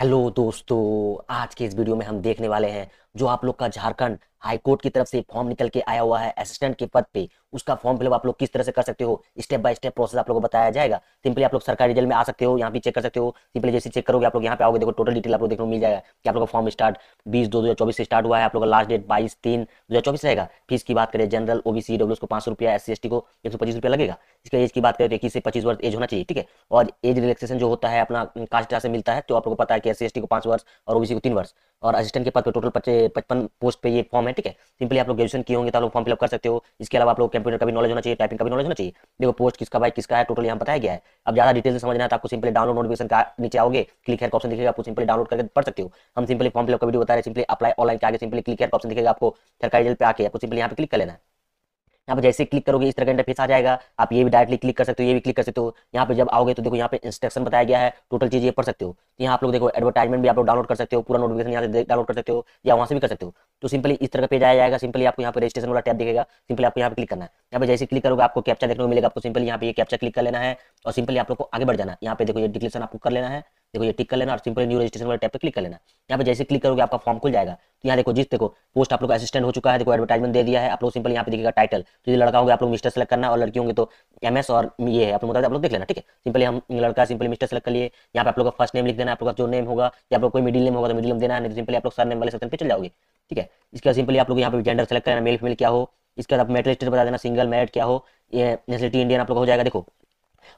hello दोस्तों आज के इस वीडियो में हम देखने वाले हैं जो आप लोग का झारखंड हाईकोर्ट की तरफ से फॉर्म निकल के आया हुआ है असिस्टेंट के पद पे उसका फॉर्म फिलअप आप लोग किस तरह से कर सकते हो स्टेप बाय स्टेप प्रोसेस आप लोगों को बताया जाएगा सिंपली आप लोग सरकारी रिजल्ट में आ सकते हो यहाँ भी चेक कर सकते हो सिंपली जैसे चेक करोगे आप लोग यहाँ पे आओगे देखो टोटल डिटेल आप लोग देखने को मिल जाएगा कि आप लोग का फॉर्म स्टार्ट बीस दो दो से स्टार्ट हुआ है आप लोग का लास्ट डेट बाईस तीन दो रहेगा फीस की बात करें जनरल ओबीसी डब्ल्यू को पांच रुपया एस सी को एक सौ पच्चीस रुपया लगेगा इसका एज की बात करें तो इक्कीस से पच्चीस वर्ष एज होना चाहिए ठीक है और एज रिलेक्सेशन जो होता है अपना कास्टा से मिलता है तो आप लोग को पता है कि एस सी को पांच वर्ष और ओबीसी को तीन वर्ष और असिस्टेंट के पद पर टोटल पचपन पोस्ट पे ये फॉर्म है ठीक है सिंपली आप लोग ग्रेजुएशन किए होंगे तो लोग फॉर्म फिलअप कर सकते हो इसके अलावा आप लोग कंप्यूटर का भी नॉलेज होना चाहिए टाइपिंग का भी नॉलेज होना चाहिए देखो पोस्ट किसका भाई किसका है टोटल यहाँ बताया गया है अब ज्यादा डिटेल से समझना है तो आपको सिंपली डाउनलोड नोटिफिकेशन का नीचे आओगे क्लिक हेयर ऑप्शन दिखेगा आपको सिंपली डाउनलोड करके पढ़ सकते हो हम सिंपली फॉर्म फिलअप का वीडियो बता रहे हैं सिंपली अपलाई ऑनलाइन के आगे सिंपली क्लिक हेयर ऑप्शन दिखेगा आपको सरकारी जल पे आके आपको सिंपली यहाँ पे क्लिक कर लेना है यहाँ पर जैसे क्लिक करोगे इस तरह का इंटरफेस आ जाएगा आप ये भी डायरेक्टली क्लिक कर सकते हो ये भी क्लिक कर सकते हो यहाँ पे जब आओगे तो देखो यहाँ पे इंस्ट्रक्शन बताया गया है टोटल चीज ये पढ़ सकते हो तो यहाँ आप लोग देखो एडवर्टाइजमेंट भी आप लोग डाउनलोड कर सकते हो पूरा नोटिफिकेशन यहाँ से डाउनलोड कर सकते हो या वहाँ से भी कर सकते हो तो सिंपली इस तरह का पेज आया जाएगा सिंपली आपको यहाँ पर रजिस्ट्रेशन वाला टैप देखेगा सिंपली आपको यहाँ पर क्लिक करना है यहाँ पर जैसे क्लिक करोगे आपको कैप्चा देखने को मिलेगा आपको सिंपली यहाँ पे कैप्चा क्लिक कर लेना है और सिंपली आप लोग को आगे बढ़ जाना है यहाँ पे देखो ये डिक्लेशन आपको कर लेना है देखो ये टिक कर लेना और सिंपल न्यू रजिस्ट्रेशन वाले टैप पे क्लिक कर लेना यहाँ पे जैसे क्लिक करोगे आपका फॉर्म खुल जाएगा तो यहाँ देखो जिस देखो पोस्ट आप लोग असिस्टेंट हो चुका है देखो एडवर्टाइजमेंट दे दिया है आप लोग सिंपल यहाँ पे देखिएगा टाइटल तो ये लड़का होंगे आप लोग मिस्टर सेलेक्ट करना और लड़की होंगे तो एम और ये है आप लोग आप लोग देख लेना ठीक है सिंपली हम लड़का सिंपली मिस्टर सेलेक्ट कर लिए यहाँ पे आप लोग का फर्स्ट नेम लिख देना आप लोग का जो नेम होगा या आप लोग कोई मिडिल नेम होगा तो मिडिल नेम देना सिंपल आप लोग सर नेम वाले सेक्शन पे चल जाओगे ठीक है इसके बाद सिंपली आप लोग यहाँ पे जेंडर सेलेक्ट करना मेल फीमेल क्या हो इसके बाद आप मेटल स्टेट बता देना सिंगल मैरिड क्या हो ये नेशनलिटी इंडियन आप लोग हो जाएगा देखो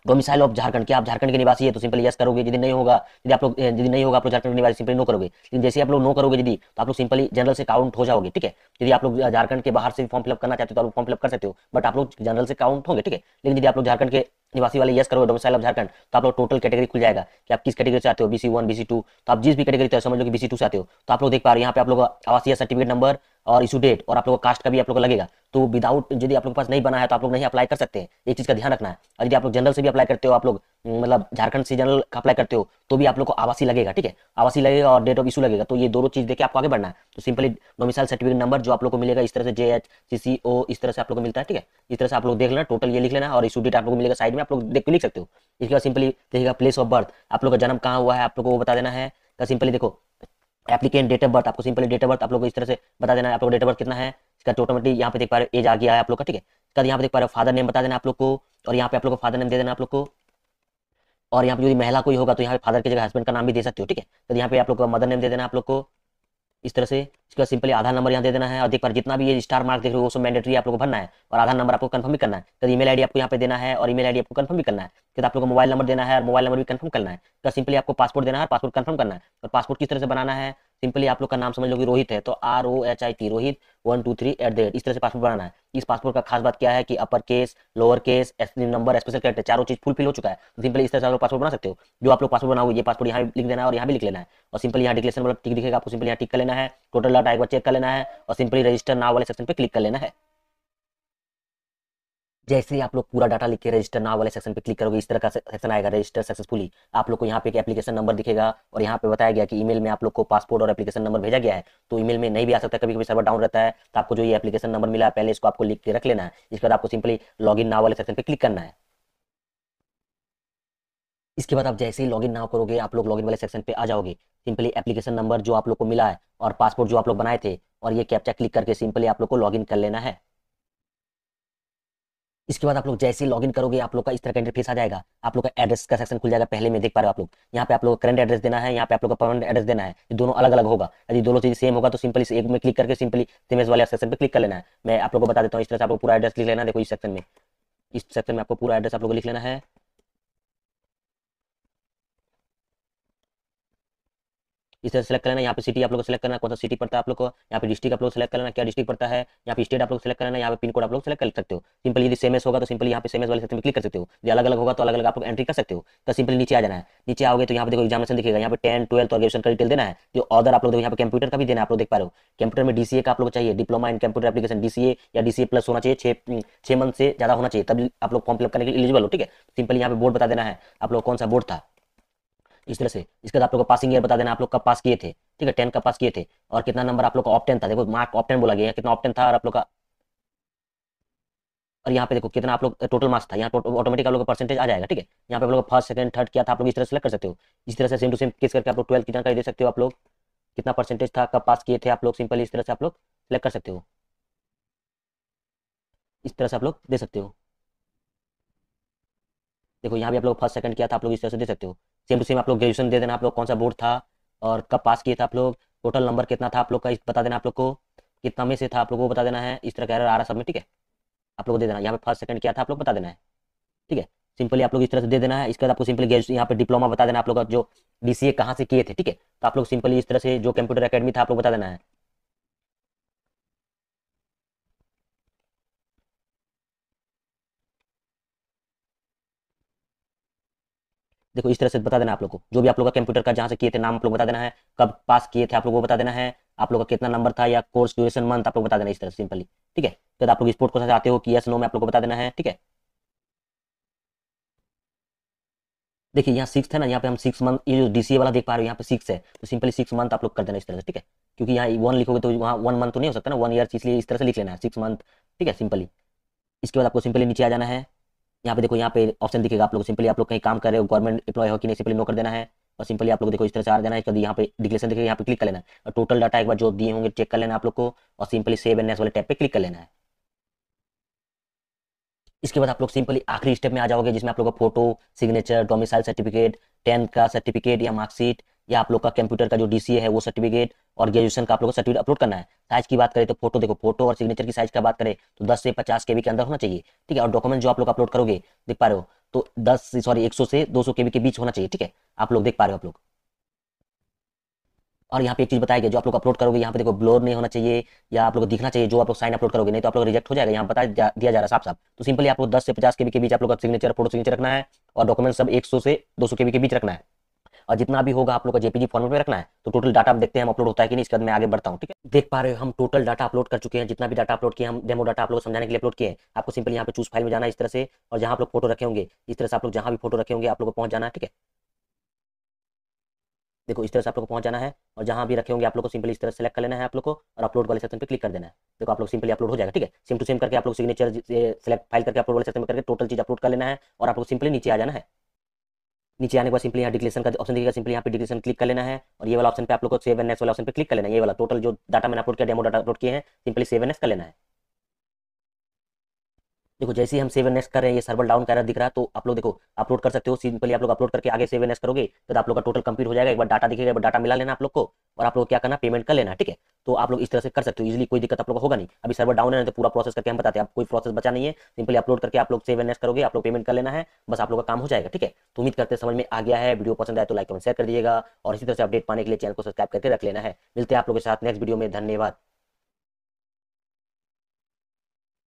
डोमिसाइल ऑफ झारखंड क्या आप झारखंड के निवासी है तो सिंपल यस करोगे यदि नहीं होगा यदि आप लोग यदि नहीं होगा आप झारखंड के निवासी सिंपली नो करोगे लेकिन जैसे आप लोग नो करोगे यदि तो आप लोग सिंपली जनरल से काउंट हो जाओगे ठीक है यदि आप लोग झारखंड के बाहर से फॉर्म फिलअप करना चाहते हो तो आप फॉर्म फिलअप कर सकते हो बट आप लोग जनरल से काउंट होंगे ठीक है लेकिन यदि आप लोग झारखंड के निवासी वाले यस करोगे डोमिसाइल ऑफ झारखंड तो आप लोग टोटल कैटेगरी खुल जाएगा कि आप किस कैटेगरी से आते हो बीसी वन बीसी टू तो आप जिस भी कैटेगरी से समझ लो कि बीसी टू से आते हो तो आप लोग देख पा रहे हैं यहाँ पे आप लोग आवासीय सर्टिफिकेट नंबर और इशू डेट और आप लोग कास्ट का भी आप लोगों को लगेगा तो विदाउट यदि आप लोग के पास नहीं बना है तो आप लोग नहीं अप्लाई कर सकते हैं एक चीज़ का ध्यान रखना है और यदि आप लोग जनरल से भी अप्लाई करते हो आप लोग हम्म, मतलब झारखंड से जनरल का अप्लाई करते हो तो भी आप लोग को आवासी लगेगा ठीक है आवासी लगेगा और डेट ऑफ इशू लगेगा तो ये दोनों चीज़ देखिए आपको आगे बढ़ना है तो सिंपली डोमिसाइल सर्टिफिकेट नंबर जो आप लोग को मिलेगा इस तरह से जे एच सी सी ओ इस तरह से आप लोग को मिलता है ठीक है इस तरह से आप लोग देख लेना टोटल ये लिख लेना और इशू डेट आप लोग मिलेगा साइड में आप लोग देख लिख सकते हो इसके बाद सिंपली देखिएगा प्लेस ऑफ बर्थ आप लोग का जन्म कहाँ हुआ है आप लोग को बता देना है सिंपली तो देखो एप्लीकेट डेट ऑफ बर्थ आपको सिंपली डेट ऑफ बर्थ आप लोग इस तरह से बता देना है आप लोग डेट ऑफ बर्थ कितना है इसका ऑटोमेटिक यहाँ पे देख पा रहे एज आ गया है आप लोग का ठीक है इसका यहाँ पे देख पा रहे फादर नेम बता देना आप लोग को और यहाँ पे आप लोग को फादर नेम दे देना आप लोग को और यहाँ पे यदि महिला कोई होगा तो यहाँ पे फादर की जगह हस्बैंड का नाम भी दे सकते हो ठीक है तो यहाँ पे आप लोग को मदर नेम दे देना आप लोग को इस तरह से इसका सिंपली आधार नंबर यहाँ दे देना है और देख पर जितना भी ये स्टार मार्क देख रहे हो सब मैंडेटरी आप लोग को भरना है और आधार नंबर आपको कंफर्म भी करना है तो ईमेल आईडी आपको यहाँ पे देना है और ईमेल आईडी आपको कंफर्म भी करना है तो आप लोग को मोबाइल नंबर देना है और मोबाइल नंबर भी कंफर्म करना है तो सिंपली आपको पासपोर्ट देना है पासपोर्ट कंफर्म करना है और पासपोर्ट किस तरह से बनाना है सिंपली आप लोग का नाम समझ लो कि रोहित है तो R O H I T Rohit one two three at the rate इस तरह से पासपोर्ट बनाना है इस पासपोर्ट का खास बात क्या है कि अपर केस लोअर केस एस नंबर स्पेशल कैरेक्टर चारों चीज फुलफिल हो चुका है तो सिंपली इस तरह से आप लोग पासपोर्ट बना सकते हो जो आप लोग पासपोर्ट बनाओ ये पासपोर्ट यहाँ लिख देना है और यहाँ भी लिख लेना है और सिंपली यहाँ डिक्लेशन मतलब टिक दिखेगा आपको सिंपली यहाँ टिक कर लेना है टोटल डाटा एक बार चेक कर लेना है और सिंपली रजिस्टर नाव वाले सेक्शन पर क्लिक कर लेना है जैसे ही आप लोग पूरा डाटा लिख के रजिस्टर नाव वाले सेक्शन पे क्लिक करोगे इस तरह का सेक्शन आएगा रजिस्टर सक्सेसफुली आप लोग को यहाँ पे एक एप्लीकेशन नंबर दिखेगा और यहाँ पे बताया गया कि ईमेल में आप लोग को पासपोर्ट और एप्लीकेशन नंबर भेजा गया है तो ईमेल में नहीं भी आ सकता कभी कभी सर्वर डाउन रहता है तो आपको जो ये एप्लीकेशन नंबर मिला पहले इसको आपको लिख के रख लेना है इसके बाद आपको सिंपली लॉग नाव वाले सेक्शन पर क्लिक करना है इसके बाद आप जैसे ही लॉगिन नाव करोगे आप लोग लॉगिन वाले सेक्शन पे आ जाओगे सिंपली एप्लीकेशन नंबर जो आप लोग को मिला है और पासपोर्ट जो आप लोग बनाए थे और ये कैप्चा क्लिक करके सिंपली आप लोग को लॉगिन कर लेना है इसके बाद आप लोग जैसे लॉग इन करोगे आप लोग का इस तरह का इंटरफेस आ जाएगा आप लोग का एड्रेस का सेक्शन खुल जाएगा पहले में देख पा रहे हो आप लोग यहाँ पे आप लोग करंट एड्रेस देना है यहाँ पे आप लोग का परमानेंट एड्रेस देना है ये दोनों अलग अलग होगा यदि दोनों चीज सेम होगा तो सिंपली एक में क्लिक करके सिंपली सेमेज वाले सेक्शन पर क्लिक कर लेना है मैं आप लोग को बता देता हूँ इस तरह से आप लोग पूरा एड्रेस लिख लेना देखो इस सेक्शन में इस सेक्शन में आपको पूरा एड्रेस आप लोग लिख लेना है इसे सेलेक्ट करना यहाँ पे सिटी आप लोग सेलेक्ट करना कौन सा सिटी पड़ता है आप लोग को यहाँ पे डिस्ट्रिक्ट आप लोग सेलेक्ट करना क्या डिस्ट्रिक्ट पड़ता है यहाँ पे स्टेट आप लोग सेलेक्ट करना यहाँ पे पिन कोड आप लोग सेलेक्ट कर सकते हो सिंपल यदि सेम होगा तो सिंपल यहाँ पे सेम वाले सेक्शन में क्लिक कर सकते हो यदि अलग अलग होगा तो अलग अलग आप लोग एंट्री कर सकते हो तो सिंपल नीचे आ जाना है नीचे आओगे तो यहाँ पे देखो एग्जामिनेशन दिखेगा यहाँ पे टेन ट्वेल्थ और ग्रेजुएशन का डिटेल देना है जो अदर आप लोग यहाँ पे कंप्यूटर का भी देना आप लोग देख पा रहे हो कंप्यूटर में डीसीए का आप लोग चाहिए diploma in computer application DCA या डीसीए प्लस होना चाहिए छह मंथ हम्म, से ज्यादा होना चाहिए तभी आप लोग फॉर्म फिलअप करने के लिए एलिजिबल हो ठीक है सिंपल यहाँ पे बोर्ड बता देना है आप लोग कौन सा बोर्ड था इस तरह से इसके बाद आप लोग को पासिंग ईयर बता देना आप लोग कब पास किए थे ठीक है टेन का पास किए थे और कितना नंबर आप लोग का ऑप्टेन था देखो मार्क ऑप्टेन बोला गया कितना ऑप्टेन था और आप लोग का और यहाँ पे देखो कितना आप लोग टोटल मार्क्स था यहाँ ऑटोमेटिक आप लोग का परसेंटेज आ जाएगा ठीक है यहाँ पे आप लोग फर्स्ट सेकंड थर्ड किया था आप लोग इस तरह सेलेक्ट कर सकते हो इस तरह से सेम टू सेम किस करके आप लोग ट्वेल्थ की जानकारी दे सकते हो आप लोग कितना परसेंटेज था कब पास किए थे आप लोग सिंपली इस तरह से आप लोग सेलेक्ट कर सकते हो इस तरह से आप लोग दे सकते हो देखो यहाँ भी आप लोग फर्स्ट सेकंड किया था आप लोग इस तरह से दे सकते हो सेम टू सेम आप लोग ग्रेजुएशन दे देना आप लोग कौन सा बोर्ड था और कब पास किए थे आप लोग टोटल नंबर कितना था आप लोग का बता देना आप लोग को कितना में से था आप लोग को बता देना है इस तरह का एरर आ रहा सब में ठीक है आप लोग को दे देना यहाँ पे फर्स्ट सेकंड क्या था आप लोग बता देना है ठीक है सिंपली आप लोग इस तरह से दे देना है इसके बाद आपको सिंपली ग्रेजुएशन यहाँ पे डिप्लोमा बता देना आप लोग का जो डी सी ए कहाँ से किए थे ठीक है तो आप लोग सिंपली इस तरह से जो कंप्यूटर अकेडमी था आप लोग बता देना है देखो इस तरह से बता देना आप लोग को जो भी आप लोग का कंप्यूटर का जहाँ से किए थे नाम आप लोग बता देना है कब पास किए थे आप लोग को बता देना है आप लोग का कितना नंबर था या कोर्स ड्यूरेशन मंथ आप लोग बता देना इस तरह सिंपली ठीक है तो आप लोग स्पोर्ट क्वेश्चन आते हो कि यस नो में आप लोग को बता देना है ठीक है देखिए यहाँ सिक्स है ना यहाँ पे हम सिक्स मंथ ये जो डीसी वाला देख पा रहे हो यहाँ पे सिक्स है तो सिंपली सिक्स मंथ आप लोग कर देना इस तरह से ठीक है क्योंकि यहाँ वन लिखोगे तो वहाँ वन मंथ तो नहीं हो सकता ना वन ईयर इसलिए इस तरह से लिख लेना है सिक्स मंथ ठीक है सिंपली इसके बाद आपको सिंपली नीचे आ जाना है यहाँ पे देखो यहाँ पे ऑप्शन दिखेगा आप लोग सिंपली आप लोग कहीं काम कर रहे हो गवर्नमेंट इंप्लॉय हो कि नहीं सिंपली नो कर देना है और सिंपली आप लोग देखो इस तरह से आ देना है कभी यहाँ पे डिक्लेशन देखिए यहाँ पे क्लिक कर लेना है और टोटल डाटा एक बार जो दिए होंगे चेक कर लेना आप लोग को और सिंपली सेव एन नेक्स्ट वाले टैप पे क्लिक कर लेना है इसके बाद आप लोग सिंपली आखिरी स्टेप में आ जाओगे जिसमें आप लोग का photo signature domicile certificate tenth का सर्टिफिकेट या मार्कशीट या आप लोग का कंप्यूटर का जो डीसी है वो सर्टिफिकेट और ग्रेजुएशन का आप लोग का सर्टिफिकेट अपलोड करना है साइज की बात करें तो फोटो देखो फोटो और सिग्नेचर की साइज का बात करें तो दस से पचास के के अंदर होना चाहिए ठीक है और डॉक्यूमेंट जो आप लोग अपलोड करोगे देख पा रहे हो तो दस सॉरी एक से दो सौ के बीच होना चाहिए ठीक है आप लोग देख पा रहे हो आप लोग और यहाँ पे एक चीज बताया गया जो आप लोग अपलोड करोगे यहाँ पे देखो ब्लोर नहीं होना चाहिए या आप लोग दिखना चाहिए जो आप लोग साइन अपलोड करोगे नहीं तो आप लोग रिजेक्ट हो जाएगा यहाँ बता दिया जा रहा है साफ साफ तो सिंपली आप लोग दस से पचास के बीच आप लोग का सिग्नेचर फोटो सिग्नेचर रखना है और डॉक्यूमेंट सब एक से दो के बीच रखना है और जितना भी होगा आप लोग का जेपीजी फॉर्मेट में रखना है तो टोटल डाटा आप देखते हैं हम अपलोड होता है कि नहीं इसके बाद मैं आगे बढ़ता हूँ ठीक है देख पा रहे हो हम टोटल डाटा अपलोड कर चुके हैं जितना भी डाटा अपलोड किया हम डेमो डाटा आप लोग समझाने के लिए अपलोड किए आपको सिंपल यहाँ पर चूज फाइल में जाना इस तरह से और जहाँ आप लोग फोटो रखे होंगे इस तरह से आप लोग जहाँ भी फोटो रखे होंगे आप लोग को पहुंच जाना है ठीक है देखो इस तरह से आप लोग को पहुँच जाना है और जहाँ भी रखे होंगे आप लोग को सिंपली इस तरह सेलेक्ट कर लेना है आप लोग को और अपलोड वाले सेक्शन पे क्लिक कर देना है देखो आप लोग सिंपली अपलोड हो जाएगा ठीक है सिम टू सेम करके आप लोग सिग्नेचर सेलेक्ट फाइल करके अपलोड वाले सेक्शन में करके टोटल चीज अपलोड कर लेना है और आप लोग सिंपली नीचे आ जाना है नीचे आने के बाद सिंपली यहाँ डिक्लेशन का ऑप्शन देखिएगा सिंपली यहाँ पे डिक्लेशन क्लिक कर लेना है और ये वाला ऑप्शन पे आप लोग को सेवन एस वाला ऑप्शन पे क्लिक कर लेना है ये वाला टोटल जो डाटा मैंने अपलोड किया डेमो डाटा अपलोड किए हैं सिंपली सेवन एस कर लेना है देखो जैसे ही हम सेवन नेक्स्ट कर रहे हैं ये सर्वर डाउन कर रहा दिख रहा है तो आप लोग देखो अपलोड कर सकते हो सिंपली आप लोग अपलोड करके आगे सेवन नेक्स्ट करोगे तो आप लोग का टोटल कंप्लीट हो जाएगा एक बार डाटा दिखेगा एक बार डाटा मिला लेना आप लोग को और आप लोग क्या करना पेमेंट कर लेना ठीक है तो आप लोग इस तरह से कर सकते हो इजिली कोई दिक्कत आप लोग होगा नहीं अभी सर्वर डाउन है तो पूरा प्रोसेस करके हम बताते हैं आप कोई प्रोसेस बचा नहीं है सिंपली अपलोड करके आप लोग सेवन नेक्स्ट करोगे आप लोग पेमेंट कर लेना है बस आप लोग का काम हो जाएगा ठीक है तो उम्मीद करते समझ में आ गया है वीडियो पसंद आए तो लाइक कमेंट शेयर कर दीजिएगा और इसी तरह से अपडेट पाने के लिए चैनल को सब्सक्राइब करके रख लेना है मिलते हैं आप लोगों के साथ नेक्स्ट वीडियो में धन्यवाद